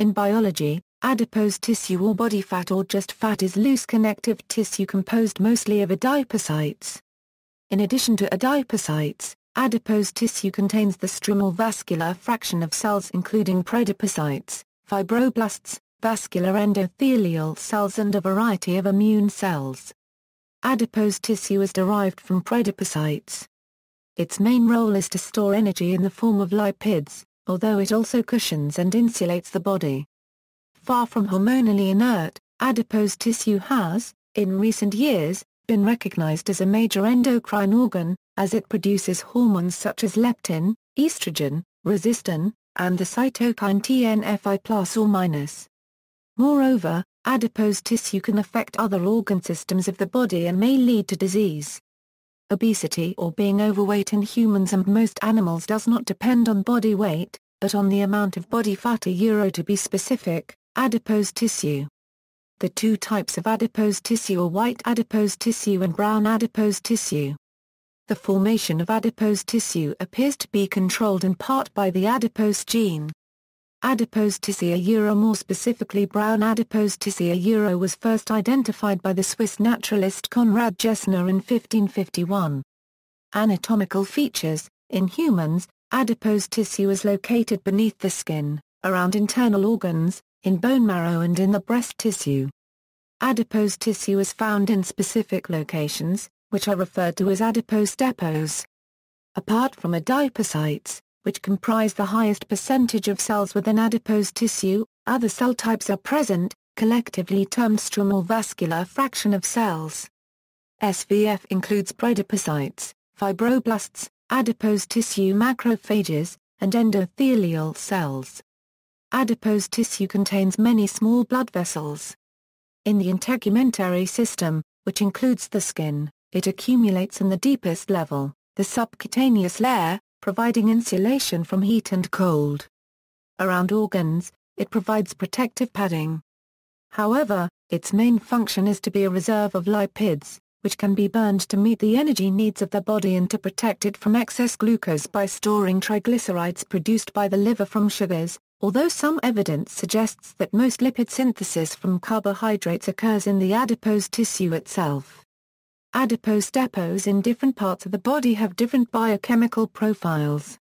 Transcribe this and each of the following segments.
In biology, adipose tissue or body fat or just fat is loose connective tissue composed mostly of adipocytes. In addition to adipocytes, adipose tissue contains the stromal vascular fraction of cells including predipocytes, fibroblasts, vascular endothelial cells and a variety of immune cells. Adipose tissue is derived from predipocytes. Its main role is to store energy in the form of lipids, although it also cushions and insulates the body. Far from hormonally inert, adipose tissue has, in recent years, been recognized as a major endocrine organ, as it produces hormones such as leptin, estrogen, resistin, and the cytokine TNFI plus or minus. Moreover, adipose tissue can affect other organ systems of the body and may lead to disease. Obesity or being overweight in humans and most animals does not depend on body weight, but on the amount of body fat euro to be specific, adipose tissue. The two types of adipose tissue are white adipose tissue and brown adipose tissue. The formation of adipose tissue appears to be controlled in part by the adipose gene, Adipose tissue euro more specifically brown adipose tissue euro was first identified by the Swiss naturalist Konrad Jessner in 1551. Anatomical features In humans, adipose tissue is located beneath the skin, around internal organs, in bone marrow and in the breast tissue. Adipose tissue is found in specific locations, which are referred to as adipose depots. Apart from adipocytes, which comprise the highest percentage of cells within adipose tissue, other cell types are present, collectively termed stromal vascular fraction of cells. SVF includes bradypocytes, fibroblasts, adipose tissue macrophages, and endothelial cells. Adipose tissue contains many small blood vessels. In the integumentary system, which includes the skin, it accumulates in the deepest level, the subcutaneous layer, providing insulation from heat and cold. Around organs, it provides protective padding. However, its main function is to be a reserve of lipids, which can be burned to meet the energy needs of the body and to protect it from excess glucose by storing triglycerides produced by the liver from sugars, although some evidence suggests that most lipid synthesis from carbohydrates occurs in the adipose tissue itself. Adipose depots in different parts of the body have different biochemical profiles.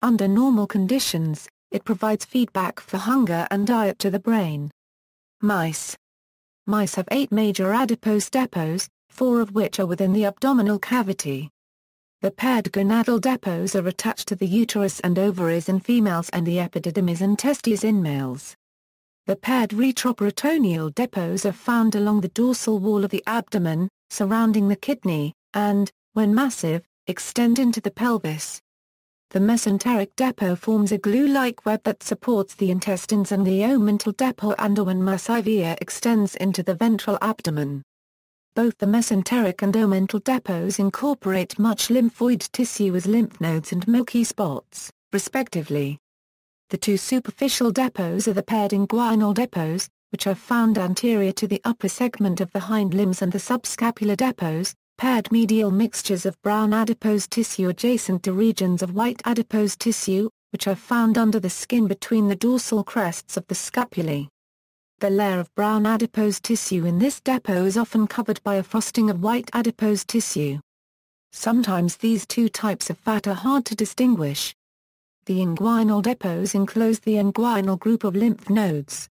Under normal conditions, it provides feedback for hunger and diet to the brain. Mice Mice have eight major adipose depots, four of which are within the abdominal cavity. The paired gonadal depots are attached to the uterus and ovaries in females and the epididymis and testes in males. The paired retroperitoneal depots are found along the dorsal wall of the abdomen, surrounding the kidney, and, when massive, extend into the pelvis. The mesenteric depot forms a glue-like web that supports the intestines and the omental depot and when massivia extends into the ventral abdomen. Both the mesenteric and omental depots incorporate much lymphoid tissue as lymph nodes and milky spots, respectively. The two superficial depots are the paired inguinal depots, which are found anterior to the upper segment of the hind limbs and the subscapular depots, paired medial mixtures of brown adipose tissue adjacent to regions of white adipose tissue, which are found under the skin between the dorsal crests of the scapulae. The layer of brown adipose tissue in this depot is often covered by a frosting of white adipose tissue. Sometimes these two types of fat are hard to distinguish. The inguinal depots enclose the inguinal group of lymph nodes,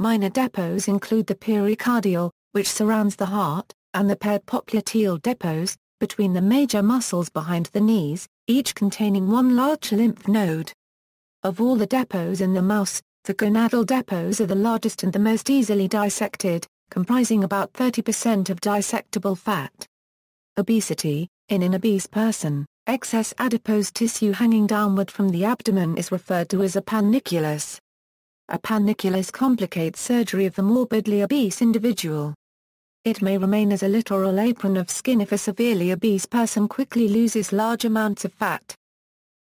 Minor depots include the pericardial, which surrounds the heart, and the paired popliteal depots, between the major muscles behind the knees, each containing one large lymph node. Of all the depots in the mouse, the gonadal depots are the largest and the most easily dissected, comprising about 30% of dissectable fat. Obesity In an obese person, excess adipose tissue hanging downward from the abdomen is referred to as a panniculus a panniculus complicates surgery of the morbidly obese individual. It may remain as a littoral apron of skin if a severely obese person quickly loses large amounts of fat.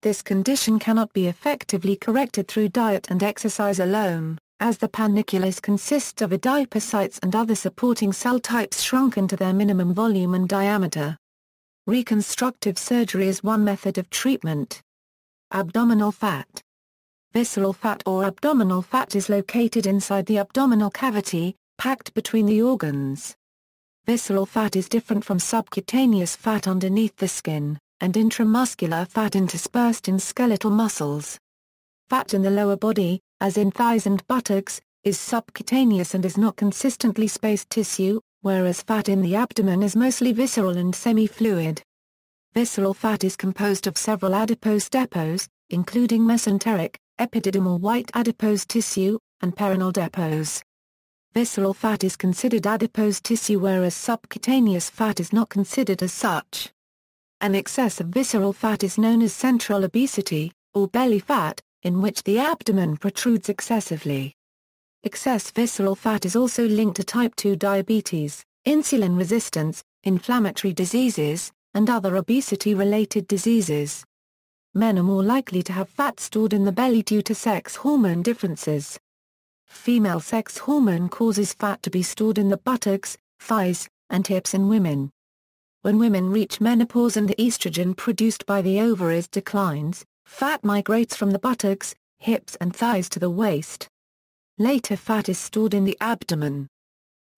This condition cannot be effectively corrected through diet and exercise alone, as the panniculus consists of adipocytes and other supporting cell types shrunken to their minimum volume and diameter. Reconstructive surgery is one method of treatment. Abdominal fat Visceral fat or abdominal fat is located inside the abdominal cavity, packed between the organs. Visceral fat is different from subcutaneous fat underneath the skin, and intramuscular fat interspersed in skeletal muscles. Fat in the lower body, as in thighs and buttocks, is subcutaneous and is not consistently spaced tissue, whereas fat in the abdomen is mostly visceral and semi-fluid. Visceral fat is composed of several adipose depots, including mesenteric, epididymal white adipose tissue, and perineal depots. Visceral fat is considered adipose tissue whereas subcutaneous fat is not considered as such. An excess of visceral fat is known as central obesity, or belly fat, in which the abdomen protrudes excessively. Excess visceral fat is also linked to type 2 diabetes, insulin resistance, inflammatory diseases, and other obesity-related diseases men are more likely to have fat stored in the belly due to sex hormone differences. Female sex hormone causes fat to be stored in the buttocks, thighs, and hips in women. When women reach menopause and the estrogen produced by the ovaries declines, fat migrates from the buttocks, hips and thighs to the waist. Later fat is stored in the abdomen.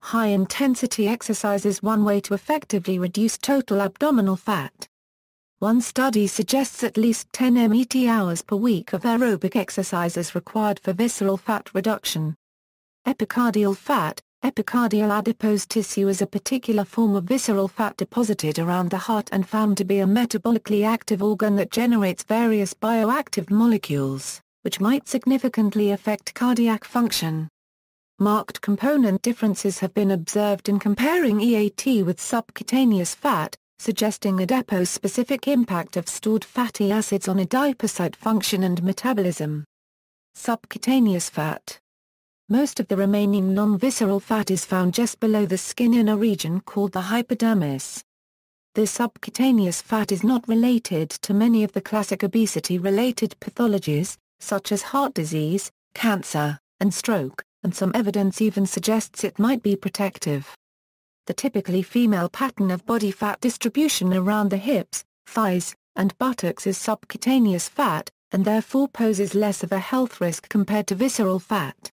High-intensity exercise is one way to effectively reduce total abdominal fat. One study suggests at least 10 MET hours per week of aerobic exercise is required for visceral fat reduction. Epicardial fat, epicardial adipose tissue is a particular form of visceral fat deposited around the heart and found to be a metabolically active organ that generates various bioactive molecules, which might significantly affect cardiac function. Marked component differences have been observed in comparing EAT with subcutaneous fat, suggesting a depot specific impact of stored fatty acids on adipocyte function and metabolism. Subcutaneous fat. Most of the remaining non-visceral fat is found just below the skin in a region called the hypodermis. This subcutaneous fat is not related to many of the classic obesity-related pathologies, such as heart disease, cancer, and stroke, and some evidence even suggests it might be protective the typically female pattern of body fat distribution around the hips, thighs, and buttocks is subcutaneous fat, and therefore poses less of a health risk compared to visceral fat.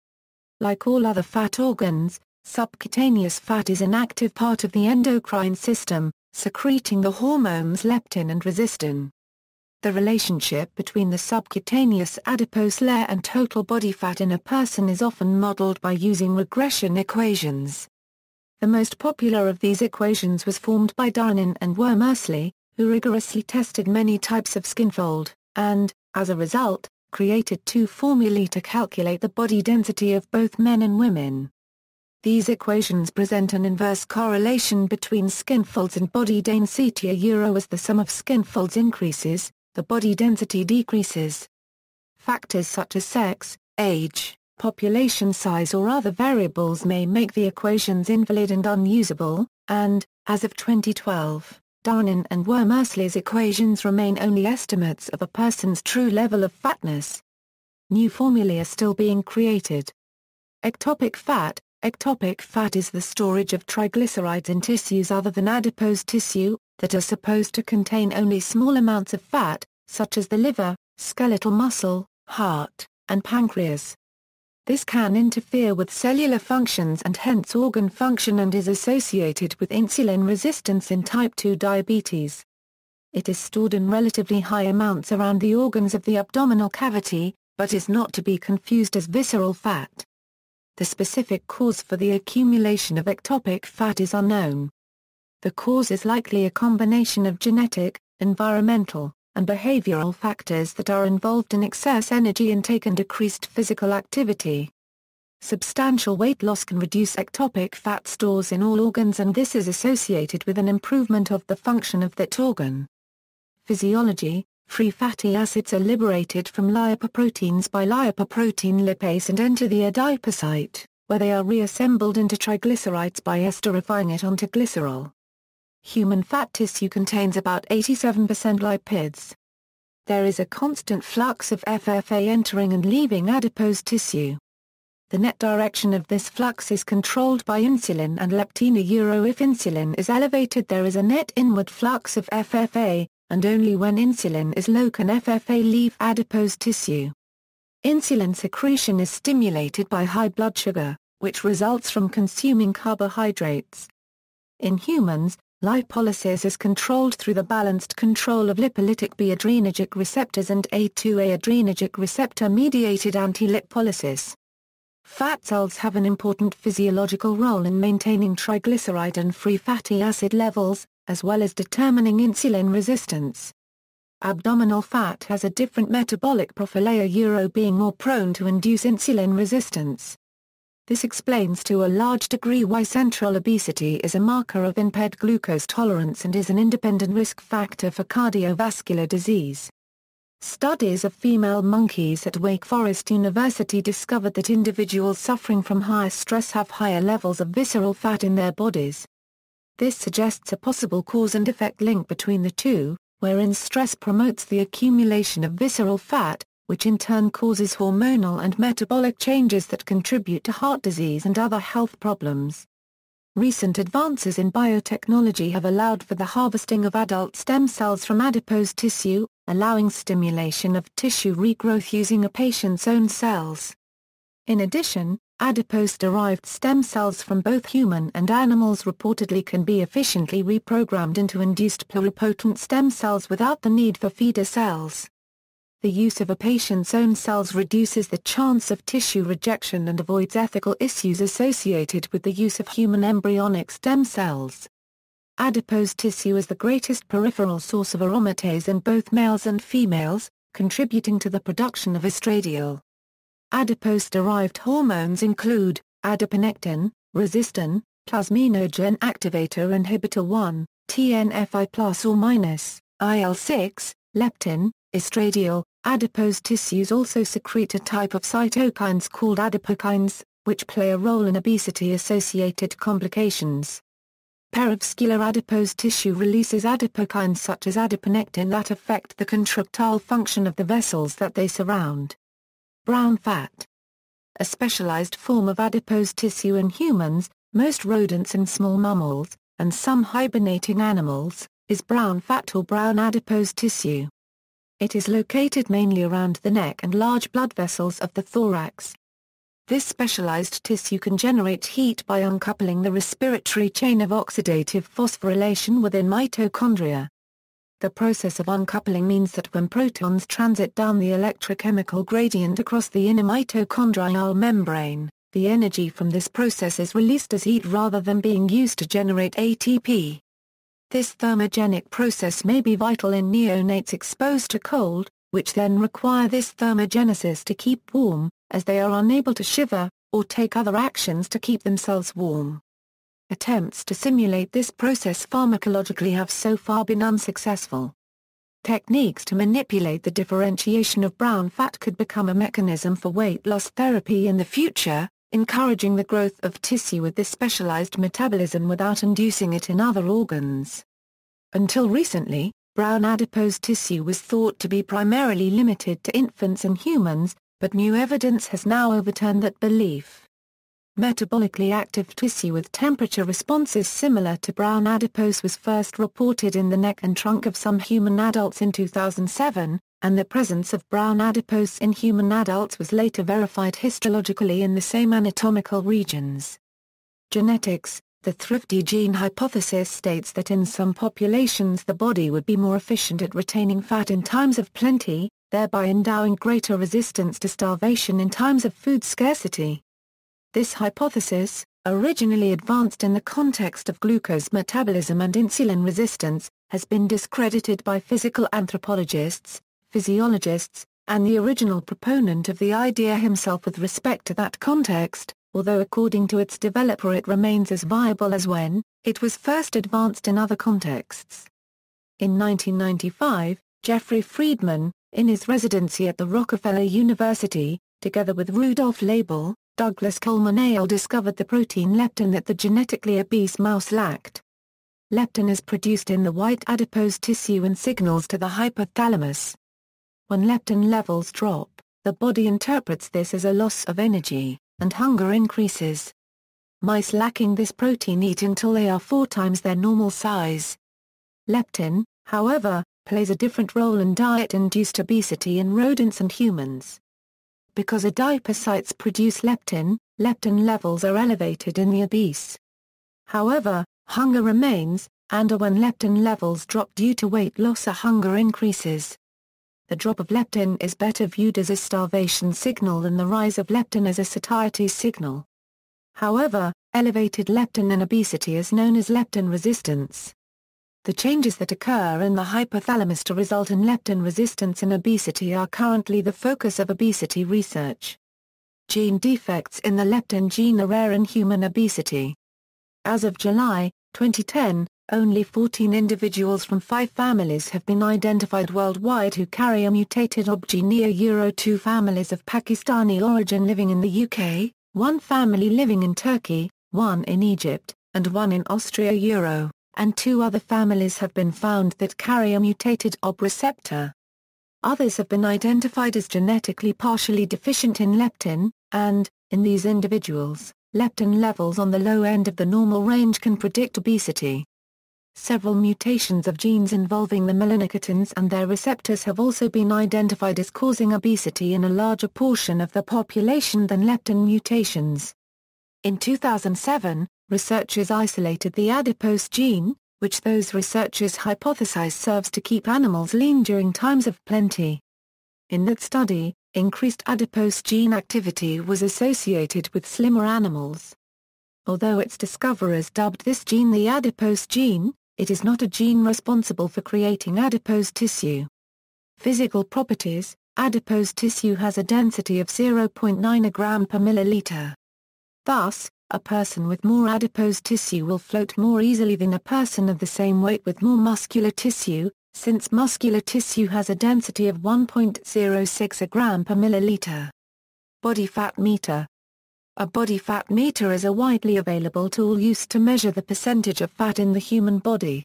Like all other fat organs, subcutaneous fat is an active part of the endocrine system, secreting the hormones leptin and resistin. The relationship between the subcutaneous adipose layer and total body fat in a person is often modeled by using regression equations. The most popular of these equations was formed by Darnin and Wormersley, who rigorously tested many types of skinfold, and, as a result, created two formulae to calculate the body density of both men and women. These equations present an inverse correlation between skinfolds and body density euro as the sum of skinfolds increases, the body density decreases. Factors such as sex, age, population size or other variables may make the equations invalid and unusable, and, as of 2012, Darnin and Wermersley's equations remain only estimates of a person's true level of fatness. New formulae are still being created. Ectopic fat Ectopic fat is the storage of triglycerides in tissues other than adipose tissue, that are supposed to contain only small amounts of fat, such as the liver, skeletal muscle, heart, and pancreas. This can interfere with cellular functions and hence organ function and is associated with insulin resistance in type 2 diabetes. It is stored in relatively high amounts around the organs of the abdominal cavity, but is not to be confused as visceral fat. The specific cause for the accumulation of ectopic fat is unknown. The cause is likely a combination of genetic, environmental, and behavioral factors that are involved in excess energy intake and decreased physical activity. Substantial weight loss can reduce ectopic fat stores in all organs and this is associated with an improvement of the function of that organ. Physiology Free fatty acids are liberated from lipoproteins by lipoprotein lipase and enter the adipocyte, where they are reassembled into triglycerides by esterifying it onto glycerol. Human fat tissue contains about 87% lipids. There is a constant flux of FFA entering and leaving adipose tissue. The net direction of this flux is controlled by insulin and leptin. if insulin is elevated there is a net inward flux of FFA, and only when insulin is low can FFA leave adipose tissue. Insulin secretion is stimulated by high blood sugar, which results from consuming carbohydrates. In humans, Lipolysis is controlled through the balanced control of lipolytic B adrenergic receptors and A2A adrenergic receptor-mediated anti-lipolysis. Fat cells have an important physiological role in maintaining triglyceride and free fatty acid levels, as well as determining insulin resistance. Abdominal fat has a different metabolic profile a euro being more prone to induce insulin resistance. This explains to a large degree why central obesity is a marker of impaired glucose tolerance and is an independent risk factor for cardiovascular disease. Studies of female monkeys at Wake Forest University discovered that individuals suffering from higher stress have higher levels of visceral fat in their bodies. This suggests a possible cause and effect link between the two, wherein stress promotes the accumulation of visceral fat, which in turn causes hormonal and metabolic changes that contribute to heart disease and other health problems. Recent advances in biotechnology have allowed for the harvesting of adult stem cells from adipose tissue, allowing stimulation of tissue regrowth using a patient's own cells. In addition, adipose-derived stem cells from both human and animals reportedly can be efficiently reprogrammed into induced pluripotent stem cells without the need for feeder cells. The use of a patient's own cells reduces the chance of tissue rejection and avoids ethical issues associated with the use of human embryonic stem cells. Adipose tissue is the greatest peripheral source of aromatase in both males and females, contributing to the production of estradiol. Adipose-derived hormones include, adiponectin, resistin, plasminogen activator inhibitor 1, TNFI plus or minus, IL-6, leptin, estradiol, Adipose tissues also secrete a type of cytokines called adipokines, which play a role in obesity-associated complications. Perivascular adipose tissue releases adipokines such as adiponectin that affect the contractile function of the vessels that they surround. Brown fat. A specialized form of adipose tissue in humans, most rodents and small mammals, and some hibernating animals, is brown fat or brown adipose tissue. It is located mainly around the neck and large blood vessels of the thorax. This specialized tissue can generate heat by uncoupling the respiratory chain of oxidative phosphorylation within mitochondria. The process of uncoupling means that when protons transit down the electrochemical gradient across the inner mitochondrial membrane, the energy from this process is released as heat rather than being used to generate ATP. This thermogenic process may be vital in neonates exposed to cold, which then require this thermogenesis to keep warm, as they are unable to shiver, or take other actions to keep themselves warm. Attempts to simulate this process pharmacologically have so far been unsuccessful. Techniques to manipulate the differentiation of brown fat could become a mechanism for weight loss therapy in the future, encouraging the growth of tissue with this specialized metabolism without inducing it in other organs. Until recently, brown adipose tissue was thought to be primarily limited to infants and humans, but new evidence has now overturned that belief. Metabolically active tissue with temperature responses similar to brown adipose was first reported in the neck and trunk of some human adults in 2007, and the presence of brown adipose in human adults was later verified histologically in the same anatomical regions. Genetics The thrifty gene hypothesis states that in some populations the body would be more efficient at retaining fat in times of plenty, thereby endowing greater resistance to starvation in times of food scarcity. This hypothesis, originally advanced in the context of glucose metabolism and insulin resistance, has been discredited by physical anthropologists, physiologists, and the original proponent of the idea himself with respect to that context, although according to its developer it remains as viable as when, it was first advanced in other contexts. In 1995, Jeffrey Friedman, in his residency at the Rockefeller University, together with Rudolf Label, Douglas Coleman Ale discovered the protein leptin that the genetically obese mouse lacked. Leptin is produced in the white adipose tissue and signals to the hypothalamus, when leptin levels drop, the body interprets this as a loss of energy, and hunger increases. Mice lacking this protein eat until they are four times their normal size. Leptin, however, plays a different role in diet-induced obesity in rodents and humans. Because adipocytes produce leptin, leptin levels are elevated in the obese. However, hunger remains, and when leptin levels drop due to weight loss a hunger increases the drop of leptin is better viewed as a starvation signal than the rise of leptin as a satiety signal. However, elevated leptin in obesity is known as leptin resistance. The changes that occur in the hypothalamus to result in leptin resistance in obesity are currently the focus of obesity research. Gene defects in the leptin gene are rare in human obesity. As of July 2010, only 14 individuals from five families have been identified worldwide who carry a mutated OBG Neo-Euro 2 families of Pakistani origin living in the UK, one family living in Turkey, one in Egypt, and one in Austria-Euro, and two other families have been found that carry a mutated OB receptor. Others have been identified as genetically partially deficient in leptin, and, in these individuals, leptin levels on the low end of the normal range can predict obesity. Several mutations of genes involving the melanocotins and their receptors have also been identified as causing obesity in a larger portion of the population than leptin mutations. In 2007, researchers isolated the adipose gene, which those researchers hypothesize serves to keep animals lean during times of plenty. In that study, increased adipose gene activity was associated with slimmer animals. Although its discoverers dubbed this gene the adipose gene, it is not a gene responsible for creating adipose tissue. Physical properties Adipose tissue has a density of 0.9 gram per milliliter. Thus, a person with more adipose tissue will float more easily than a person of the same weight with more muscular tissue, since muscular tissue has a density of 1.06 gram per milliliter. Body fat meter a body fat meter is a widely available tool used to measure the percentage of fat in the human body.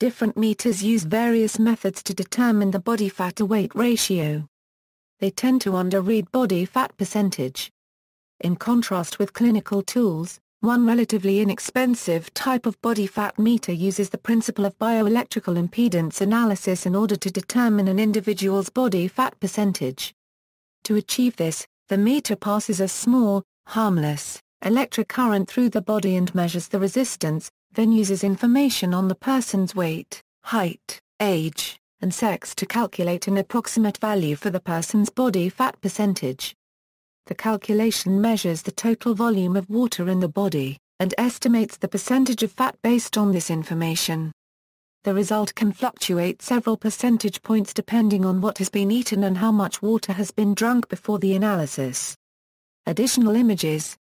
Different meters use various methods to determine the body fat to weight ratio. They tend to underread body fat percentage. In contrast with clinical tools, one relatively inexpensive type of body fat meter uses the principle of bioelectrical impedance analysis in order to determine an individual's body fat percentage. To achieve this, the meter passes a small, harmless, electric current through the body and measures the resistance, then uses information on the person's weight, height, age, and sex to calculate an approximate value for the person's body fat percentage. The calculation measures the total volume of water in the body, and estimates the percentage of fat based on this information. The result can fluctuate several percentage points depending on what has been eaten and how much water has been drunk before the analysis. Additional images.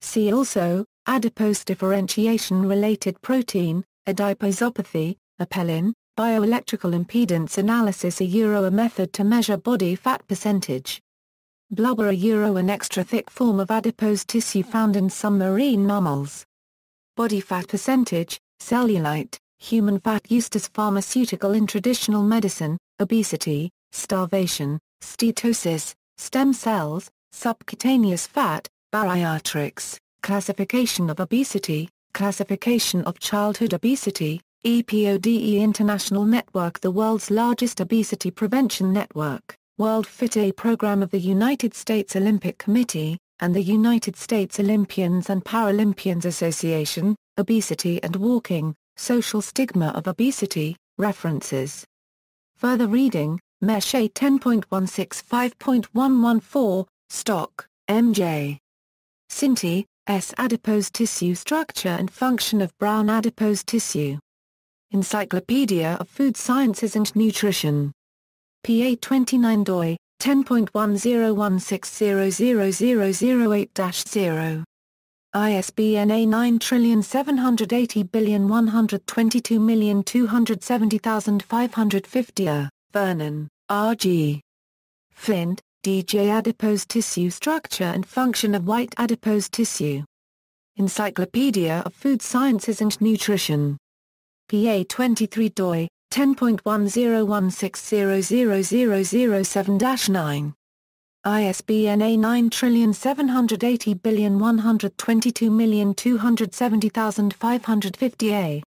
See also, adipose differentiation-related protein, adiposopathy, apelin, bioelectrical impedance analysis a euro a method to measure body fat percentage. Blubber a euro an extra thick form of adipose tissue found in some marine mammals. Body fat percentage, cellulite, human fat used as pharmaceutical in traditional medicine, obesity, starvation, steatosis, stem cells, subcutaneous fat, bariatrics, classification of obesity, classification of childhood obesity, EPODE International Network the world's largest obesity prevention network, World Fit A program of the United States Olympic Committee, and the United States Olympians and Paralympians Association, Obesity and Walking, Social Stigma of Obesity, References. Further reading, Mesh 10.165.114, Stock, MJ. Sinti, S. Adipose tissue structure and function of brown adipose tissue. Encyclopedia of Food Sciences and Nutrition. PA 29 doi, 10.1016000008-0. ISBN A 9780122270550. Vernon, R. G. Flint, DJ adipose tissue structure and function of white adipose tissue. Encyclopedia of Food Sciences and Nutrition. PA 23 doi, 10.1016000007-9. ISBN A 9780122270550A.